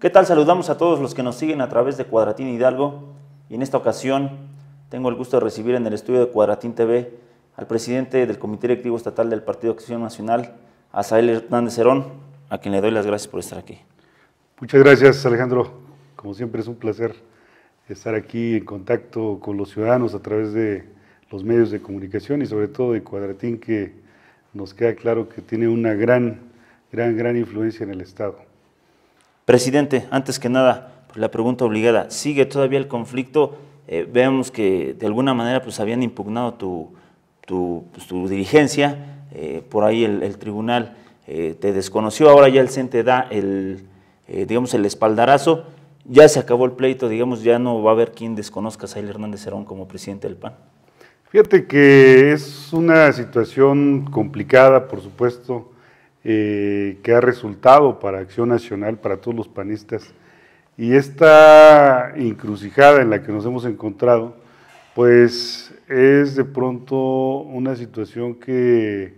¿Qué tal? Saludamos a todos los que nos siguen a través de Cuadratín Hidalgo y en esta ocasión tengo el gusto de recibir en el estudio de Cuadratín TV al presidente del Comité Directivo Estatal del Partido Acción Nacional, Azael Hernández Herón, a quien le doy las gracias por estar aquí. Muchas gracias, Alejandro. Como siempre es un placer estar aquí en contacto con los ciudadanos a través de los medios de comunicación y sobre todo de Cuadratín, que nos queda claro que tiene una gran, gran, gran influencia en el Estado. Presidente, antes que nada, pues, la pregunta obligada, ¿sigue todavía el conflicto? Eh, vemos que de alguna manera pues habían impugnado tu, tu, pues, dirigencia, eh, por ahí el, tribunal eh, te desconoció, ahora ya el CENTE da el, eh, digamos, el espaldarazo, ya se acabó el pleito, digamos, ya no va a haber quien desconozca a Sail Hernández Herón como presidente del PAN. Fíjate que es una situación complicada, por supuesto, eh, que ha resultado para Acción Nacional, para todos los panistas. Y esta encrucijada en la que nos hemos encontrado, pues es de pronto una situación que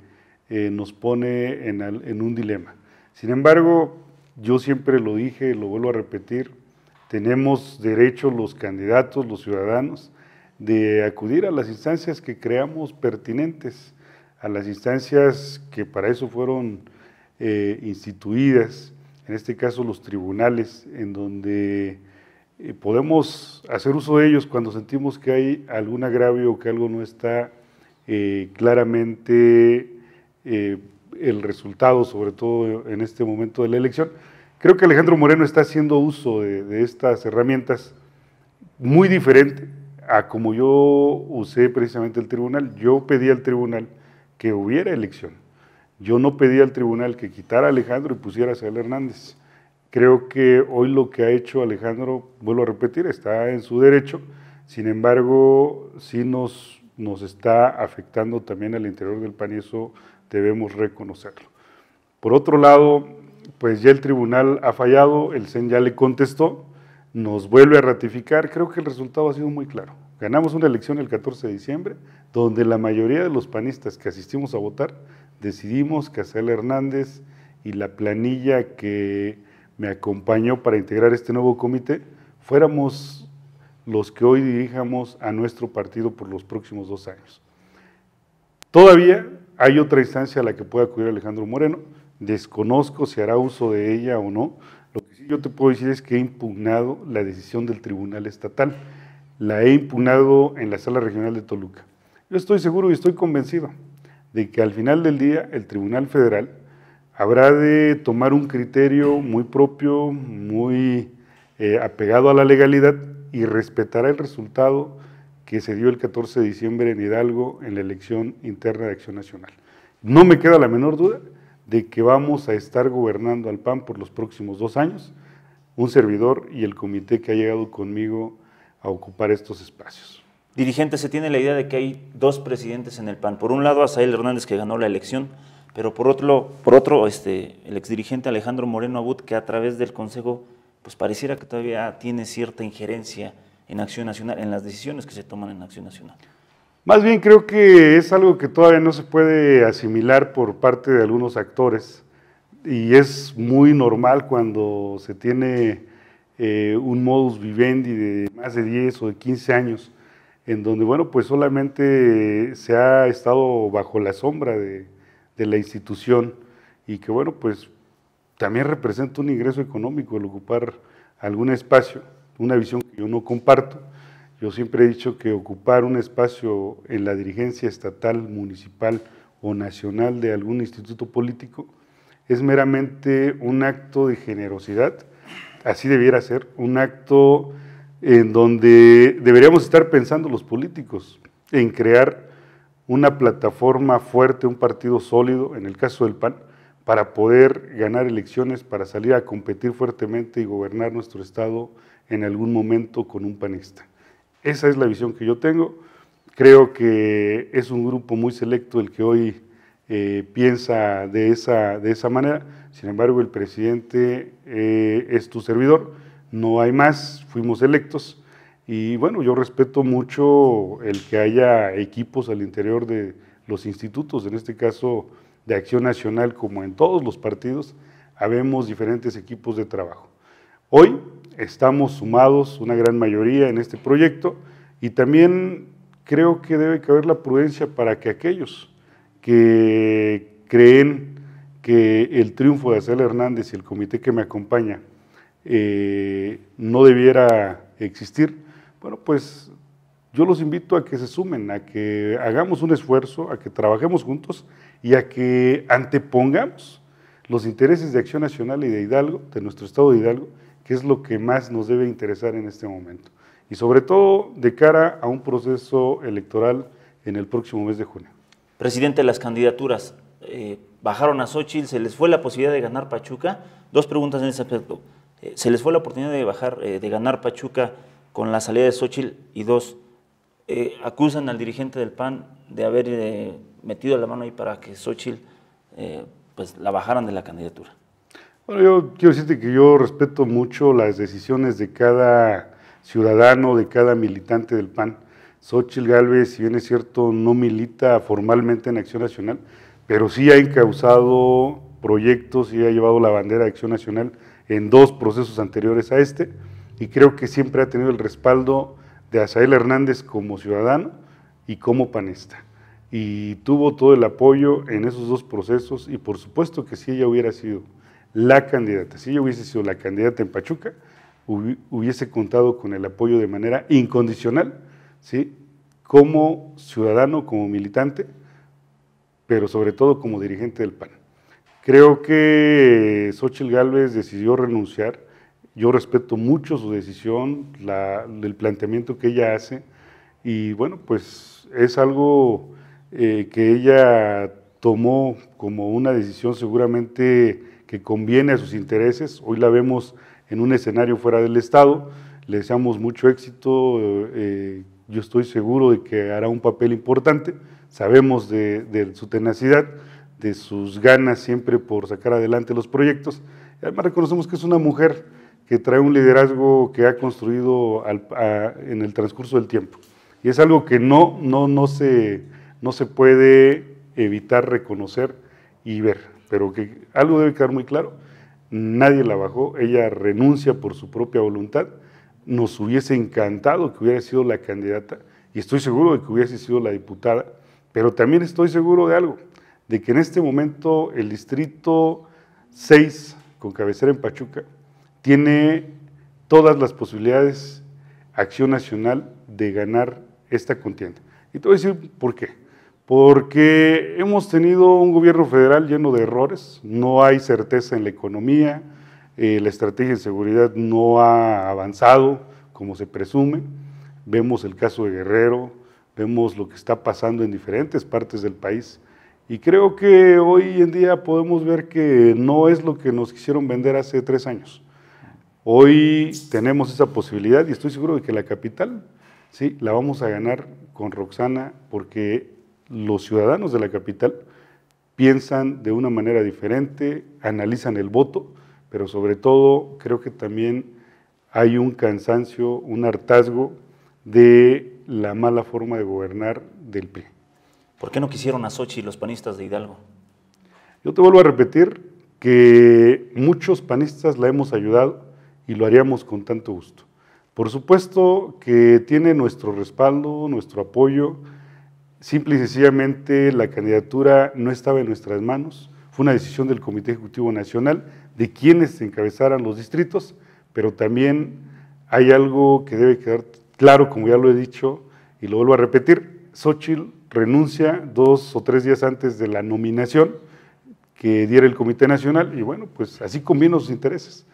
eh, nos pone en, un dilema. Sin embargo, yo siempre lo dije, lo vuelvo a repetir, tenemos derecho los candidatos, los ciudadanos, de acudir a las instancias que creamos pertinentes, a las instancias que para eso fueron eh, instituidas, en este caso los tribunales, en donde eh, podemos hacer uso de ellos cuando sentimos que hay algún agravio o que algo no está eh, claramente el resultado, sobre todo en este momento de la elección. Creo que Alejandro Moreno está haciendo uso de, de estas herramientas muy diferente a como yo usé precisamente el tribunal, yo pedí al tribunal que hubiera elección. Yo no pedí al tribunal que quitara a Alejandro y pusiera a Cel Hernández. Creo que hoy lo que ha hecho Alejandro, vuelvo a repetir, está en su derecho. Sin embargo, sí nos, nos está afectando también al interior del PAN eso debemos reconocerlo. Por otro lado, pues ya el tribunal ha fallado, el CEN ya le contestó, nos vuelve a ratificar, creo que el resultado ha sido muy claro. Ganamos una elección el 14 de diciembre, donde la mayoría de los panistas que asistimos a votar decidimos que Acel Hernández y la planilla que me acompañó para integrar este nuevo comité fuéramos los que hoy dirijamos a nuestro partido por los próximos dos años. Todavía hay otra instancia a la que pueda acudir Alejandro Moreno, desconozco si hará uso de ella o no, yo te puedo decir es que he impugnado la decisión del Tribunal Estatal. La he impugnado en la Sala Regional de Toluca. Yo estoy seguro y estoy convencido de que al final del día el Tribunal Federal habrá de tomar un criterio muy propio, muy eh, apegado a la legalidad y respetará el resultado que se dio el 14 de diciembre en Hidalgo en la elección interna de Acción Nacional. No me queda la menor duda de que vamos a estar gobernando al PAN por los próximos dos años, un servidor y el comité que ha llegado conmigo a ocupar estos espacios. Dirigente, se tiene la idea de que hay dos presidentes en el PAN. Por un lado, Asael Hernández, que ganó la elección, pero por otro, por otro este, el exdirigente Alejandro Moreno Abud, que a través del Consejo, pues pareciera que todavía tiene cierta injerencia en Acción Nacional, en las decisiones que se toman en Acción Nacional. Más bien creo que es algo que todavía no se puede asimilar por parte de algunos actores y es muy normal cuando se tiene eh, un modus vivendi de más de 10 o de 15 años, en donde, bueno, pues solamente se ha estado bajo la sombra de, de la institución y que, bueno, pues también representa un ingreso económico el ocupar algún espacio, una visión que yo no comparto yo siempre he dicho que ocupar un espacio en la dirigencia estatal, municipal o nacional de algún instituto político es meramente un acto de generosidad, así debiera ser, un acto en donde deberíamos estar pensando los políticos, en crear una plataforma fuerte, un partido sólido, en el caso del PAN, para poder ganar elecciones, para salir a competir fuertemente y gobernar nuestro Estado en algún momento con un panista. Esa es la visión que yo tengo. Creo que es un grupo muy selecto el que hoy eh, piensa de esa, de esa manera. Sin embargo, el presidente eh, es tu servidor, no hay más, fuimos electos. Y bueno, yo respeto mucho el que haya equipos al interior de los institutos, en este caso de Acción Nacional, como en todos los partidos, habemos diferentes equipos de trabajo. Hoy estamos sumados, una gran mayoría, en este proyecto y también creo que debe caber la prudencia para que aquellos que creen que el triunfo de Acel Hernández y el comité que me acompaña eh, no debiera existir, bueno, pues yo los invito a que se sumen, a que hagamos un esfuerzo, a que trabajemos juntos y a que antepongamos los intereses de Acción Nacional y de Hidalgo, de nuestro Estado de Hidalgo, Qué es lo que más nos debe interesar en este momento. Y sobre todo de cara a un proceso electoral en el próximo mes de junio. Presidente, las candidaturas eh, bajaron a Xochitl, se les fue la posibilidad de ganar Pachuca. Dos preguntas en ese aspecto. Eh, ¿Se les fue la oportunidad de bajar, eh, de ganar Pachuca con la salida de Xochitl? Y dos, acusan al dirigente del PAN de haber metido la mano ahí para que Xochitl pues, la bajaran de la candidatura. Bueno, yo quiero decirte que yo respeto mucho las decisiones de cada ciudadano, de cada militante del PAN. Xochitl Gálvez, si bien es cierto, no milita formalmente en Acción Nacional, pero sí ha encauzado proyectos y ha llevado la bandera de Acción Nacional en dos procesos anteriores a este, y creo que siempre ha tenido el respaldo de Azael Hernández como ciudadano y como panista. Y tuvo todo el apoyo en esos dos procesos, y por supuesto que si ella hubiera sido la candidata. Si yo hubiese sido la candidata en Pachuca, hubiese contado con el apoyo de manera incondicional, ¿sí? como ciudadano, como militante, pero sobre todo como dirigente del PAN. Creo que eh, Xochitl Gálvez decidió renunciar. Yo respeto mucho su decisión, la, el planteamiento que ella hace, y bueno, pues es algo eh, que ella tomó como una decisión seguramente que conviene a sus intereses. Hoy la vemos en un escenario fuera del Estado. Le deseamos mucho éxito. Eh, yo estoy seguro de que hará un papel importante. Sabemos de, su tenacidad, de sus ganas siempre por sacar adelante los proyectos. Además reconocemos que es una mujer que trae un liderazgo que ha construido en el transcurso del tiempo. Y es algo que no, no, no, se, no se puede evitar reconocer y ver pero que algo debe quedar muy claro, nadie la bajó, ella renuncia por su propia voluntad, nos hubiese encantado que hubiera sido la candidata y estoy seguro de que hubiese sido la diputada, pero también estoy seguro de algo, de que en este momento el distrito 6, con cabecera en Pachuca, tiene todas las posibilidades Acción Nacional de ganar esta contienda. Y te voy a decir por qué porque hemos tenido un gobierno federal lleno de errores, no hay certeza en la economía, eh, la estrategia de seguridad no ha avanzado como se presume, vemos el caso de Guerrero, vemos lo que está pasando en diferentes partes del país y creo que hoy en día podemos ver que no es lo que nos quisieron vender hace tres años. Hoy tenemos esa posibilidad y estoy seguro de que la capital, sí, la vamos a ganar con Roxana porque los ciudadanos de la capital piensan de una manera diferente, analizan el voto, pero sobre todo creo que también hay un cansancio, un hartazgo de la mala forma de gobernar del PRI. ¿Por qué no quisieron a Sochi los panistas de Hidalgo? Yo te vuelvo a repetir que muchos panistas la hemos ayudado y lo haríamos con tanto gusto. Por supuesto que tiene nuestro respaldo, nuestro apoyo, Simple y sencillamente la candidatura no estaba en nuestras manos, fue una decisión del Comité Ejecutivo Nacional de quienes encabezaran los distritos, pero también hay algo que debe quedar claro, como ya lo he dicho y lo vuelvo a repetir, Xochitl renuncia dos o tres días antes de la nominación que diera el Comité Nacional y bueno, pues así combinó sus intereses.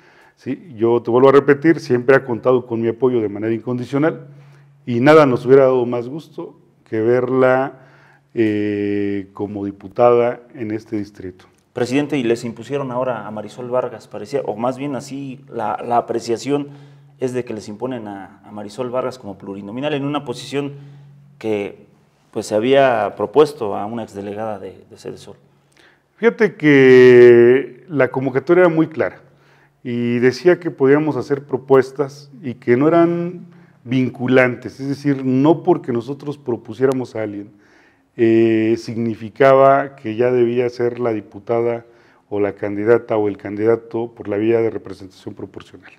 Yo te vuelvo a repetir, siempre ha contado con mi apoyo de manera incondicional y nada nos hubiera dado más gusto que verla eh, como diputada en este distrito. Presidente, y les impusieron ahora a Marisol Vargas, parecía, o más bien así, la, apreciación es de que les imponen a, Marisol Vargas como plurinominal en una posición que pues se había propuesto a una exdelegada de, de Sol. Fíjate que la convocatoria era muy clara y decía que podíamos hacer propuestas y que no eran vinculantes, es decir, no porque nosotros propusiéramos a alguien, eh, significaba que ya debía ser la diputada o la candidata o el candidato por la vía de representación proporcional.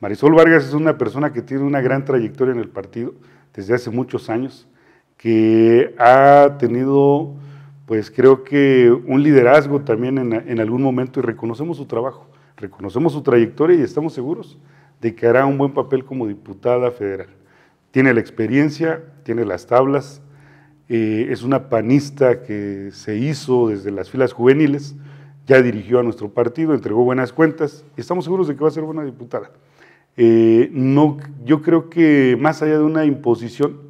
Marisol Vargas es una persona que tiene una gran trayectoria en el partido desde hace muchos años, que ha tenido, pues creo que un liderazgo también en algún momento y reconocemos su trabajo, reconocemos su trayectoria y estamos seguros de que hará un buen papel como diputada federal. Tiene la experiencia, tiene las tablas, eh, es una panista que se hizo desde las filas juveniles, ya dirigió a nuestro partido, entregó buenas cuentas, y estamos seguros de que va a ser buena diputada. Eh, no, yo creo que más allá de una imposición,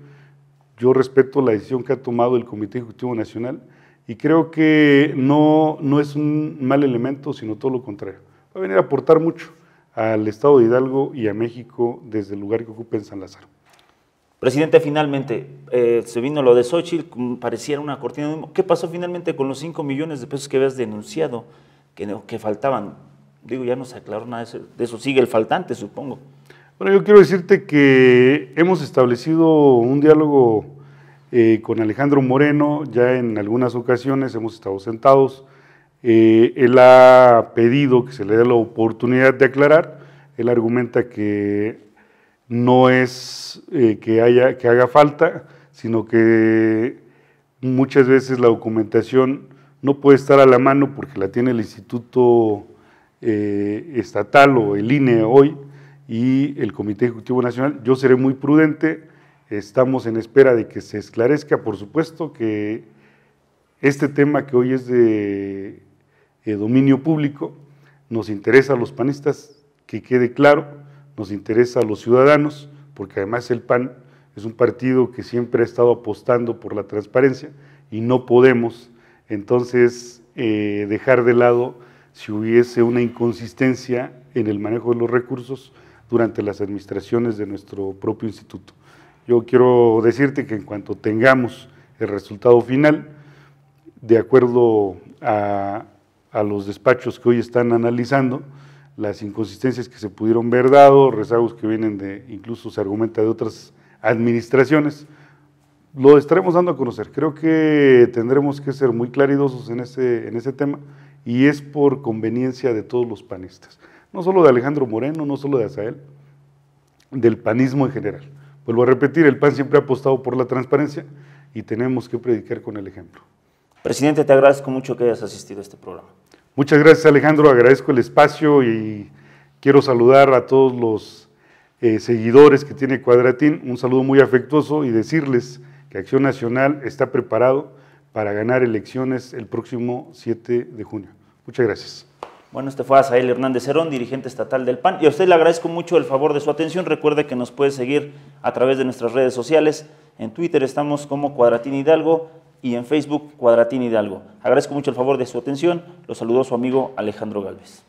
yo respeto la decisión que ha tomado el Comité Ejecutivo Nacional y creo que no, no es un mal elemento, sino todo lo contrario. Va a venir a aportar mucho al Estado de Hidalgo y a México desde el lugar que ocupa en San Lázaro. Presidente, finalmente, eh, se vino lo de Xochitl, mm, pareciera una cortina de ¿Qué pasó finalmente con los 5 millones de pesos que habías denunciado, que, faltaban? Digo, ya no se aclaró nada de eso, sigue el faltante, supongo. Bueno, yo quiero decirte que hemos establecido un diálogo eh, con Alejandro Moreno, ya en algunas ocasiones hemos estado sentados, eh, él ha pedido que se le dé la oportunidad de aclarar. Él argumenta que no es eh, que, haya, que haga falta, sino que muchas veces la documentación no puede estar a la mano porque la tiene el Instituto eh, Estatal o el INE hoy y el Comité Ejecutivo Nacional. Yo seré muy prudente, estamos en espera de que se esclarezca, por supuesto, que este tema que hoy es de eh, dominio público, nos interesa a los panistas, que quede claro, nos interesa a los ciudadanos, porque además el PAN es un partido que siempre ha estado apostando por la transparencia y no podemos entonces eh, dejar de lado si hubiese una inconsistencia en el manejo de los recursos durante las administraciones de nuestro propio instituto. Yo quiero decirte que en cuanto tengamos el resultado final, de acuerdo a a los despachos que hoy están analizando las inconsistencias que se pudieron ver dado, rezagos que vienen de, incluso se argumenta de otras administraciones, lo estaremos dando a conocer. Creo que tendremos que ser muy claridosos en ese, en ese tema y es por conveniencia de todos los panistas, no solo de Alejandro Moreno, no solo de Azael, del panismo en general. Vuelvo a repetir, el PAN siempre ha apostado por la transparencia y tenemos que predicar con el ejemplo. Presidente, te agradezco mucho que hayas asistido a este programa. Muchas gracias Alejandro, agradezco el espacio y quiero saludar a todos los eh, seguidores que tiene Cuadratín, un saludo muy afectuoso y decirles que Acción Nacional está preparado para ganar elecciones el próximo 7 de junio. Muchas gracias. Bueno, este fue Azael Hernández Herón, dirigente estatal del PAN. Y a usted le agradezco mucho el favor de su atención. Recuerde que nos puede seguir a través de nuestras redes sociales. En Twitter estamos como Cuadratín Hidalgo, y en Facebook Cuadratín Hidalgo. Agradezco mucho el favor de su atención. Los saludó su amigo Alejandro Galvez.